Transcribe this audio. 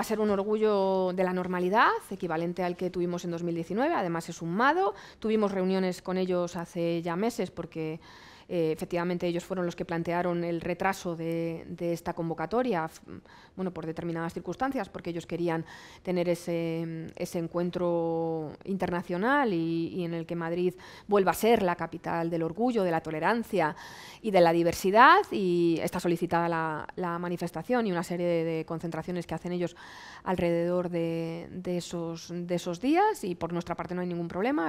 Va a ser un orgullo de la normalidad, equivalente al que tuvimos en 2019, además es un MADO. Tuvimos reuniones con ellos hace ya meses porque eh, efectivamente, ellos fueron los que plantearon el retraso de, esta convocatoria, bueno, por determinadas circunstancias, porque ellos querían tener ese, encuentro internacional y, en el que Madrid vuelva a ser la capital del orgullo, de la tolerancia y de la diversidad. Y está solicitada la, manifestación y una serie de, concentraciones que hacen ellos alrededor esos, de esos días. Y por nuestra parte no hay ningún problema.